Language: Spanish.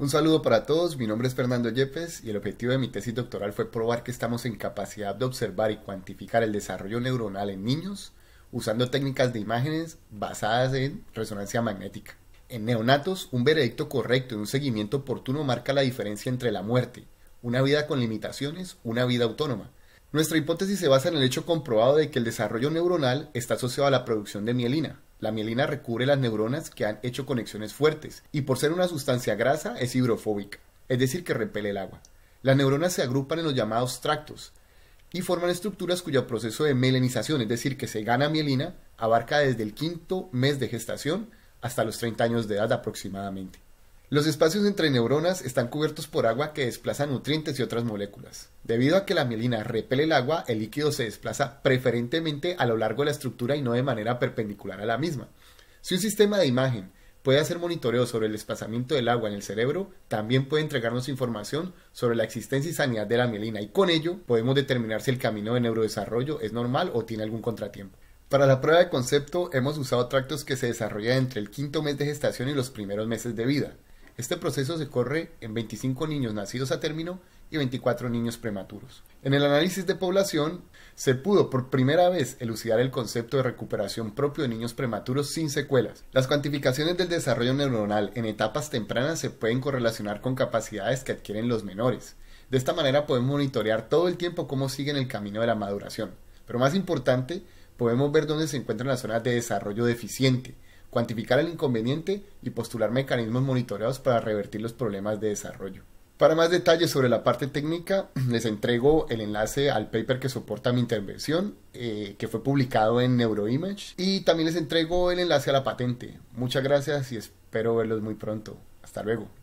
Un saludo para todos, mi nombre es Fernando Yepes y el objetivo de mi tesis doctoral fue probar que estamos en capacidad de observar y cuantificar el desarrollo neuronal en niños usando técnicas de imágenes basadas en resonancia magnética. En neonatos, un veredicto correcto y un seguimiento oportuno marca la diferencia entre la muerte, una vida con limitaciones, una vida autónoma. Nuestra hipótesis se basa en el hecho comprobado de que el desarrollo neuronal está asociado a la producción de mielina, la mielina recubre las neuronas que han hecho conexiones fuertes y por ser una sustancia grasa es hidrofóbica, es decir, que repele el agua. Las neuronas se agrupan en los llamados tractos y forman estructuras cuyo proceso de melenización, es decir, que se gana mielina, abarca desde el quinto mes de gestación hasta los 30 años de edad aproximadamente. Los espacios entre neuronas están cubiertos por agua que desplaza nutrientes y otras moléculas. Debido a que la mielina repele el agua, el líquido se desplaza preferentemente a lo largo de la estructura y no de manera perpendicular a la misma. Si un sistema de imagen puede hacer monitoreo sobre el desplazamiento del agua en el cerebro, también puede entregarnos información sobre la existencia y sanidad de la mielina y con ello podemos determinar si el camino de neurodesarrollo es normal o tiene algún contratiempo. Para la prueba de concepto hemos usado tractos que se desarrollan entre el quinto mes de gestación y los primeros meses de vida. Este proceso se corre en 25 niños nacidos a término y 24 niños prematuros. En el análisis de población se pudo por primera vez elucidar el concepto de recuperación propio de niños prematuros sin secuelas. Las cuantificaciones del desarrollo neuronal en etapas tempranas se pueden correlacionar con capacidades que adquieren los menores. De esta manera podemos monitorear todo el tiempo cómo siguen el camino de la maduración. Pero más importante, podemos ver dónde se encuentran las zonas de desarrollo deficiente, cuantificar el inconveniente y postular mecanismos monitoreados para revertir los problemas de desarrollo. Para más detalles sobre la parte técnica, les entrego el enlace al paper que soporta mi intervención, eh, que fue publicado en Neuroimage, y también les entrego el enlace a la patente. Muchas gracias y espero verlos muy pronto. Hasta luego.